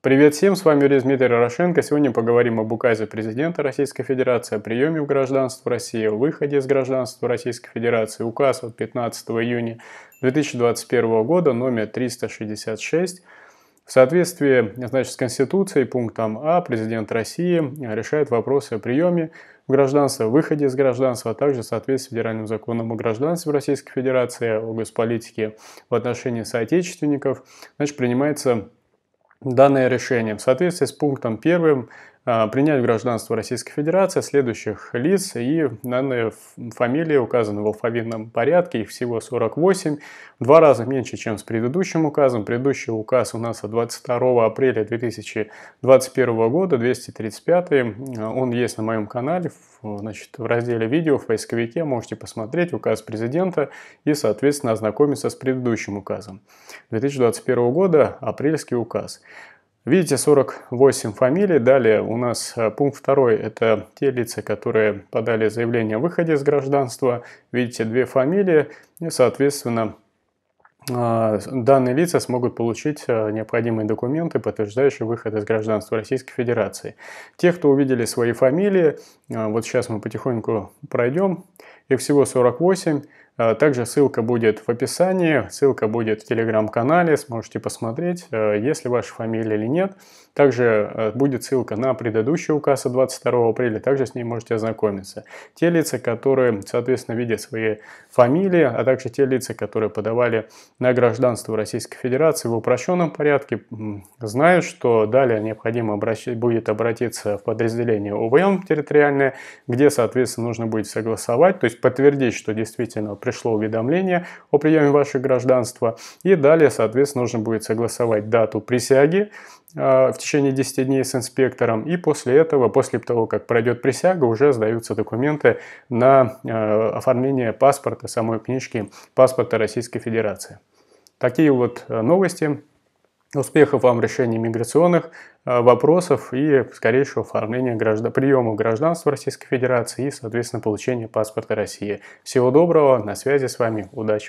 Привет всем, с вами Юрий Дмитрий Дорошенко. Сегодня поговорим об указе президента Российской Федерации о приеме в гражданство России, о выходе из гражданства Российской Федерации. Указ от 15 июня 2021 года, номер 366. В соответствии значит, с Конституцией, пунктом А, президент России решает вопросы о приеме в гражданство, выходе из гражданства, а также в соответствии с федеральным законом о гражданстве в Российской Федерации, о госполитике в отношении соотечественников. Значит, принимается данное решение в соответствии с пунктом первым. А, принять гражданство Российской Федерации следующих лиц, и данные фамилии указаны в алфавитном порядке, их всего 48, в два раза меньше, чем с предыдущим указом. Предыдущий указ у нас от 22 апреля 2021 года, 235, он есть на моем канале, значит, в разделе «Видео» в поисковике можете посмотреть указ президента и, соответственно, ознакомиться с предыдущим указом. 2021 года, апрельский указ. Видите, 48 фамилий. Далее у нас э, пункт второй – это те лица, которые подали заявление о выходе из гражданства. Видите, две фамилии и, соответственно, э, данные лица смогут получить э, необходимые документы, подтверждающие выход из гражданства Российской Федерации. Те, кто увидели свои фамилии, вот сейчас мы потихоньку пройдем их всего 48. Э, также ссылка будет в описании, ссылка будет в телеграм-канале, сможете посмотреть, э, если ваша фамилия или нет. Также э, будет ссылка на предыдущий указ от 22 апреля, также с ней можете ознакомиться. Те лица, которые, соответственно, видят свои фамилии, а также те лица, которые подавали на гражданство Российской Федерации в упрощенном порядке, знают, что далее необходимо обращать, будет обратиться в подразделение ОВМ территориальное, где, соответственно, нужно будет согласовать, то есть есть подтвердить, что действительно пришло уведомление о приеме вашего гражданства. И далее, соответственно, нужно будет согласовать дату присяги э, в течение 10 дней с инспектором. И после этого, после того, как пройдет присяга, уже сдаются документы на э, оформление паспорта, самой книжки паспорта Российской Федерации. Такие вот э, новости. Успехов вам в решении миграционных э, вопросов и скорейшего оформления граждан, приема гражданства Российской Федерации и, соответственно, получения паспорта России. Всего доброго, на связи с вами, удачи!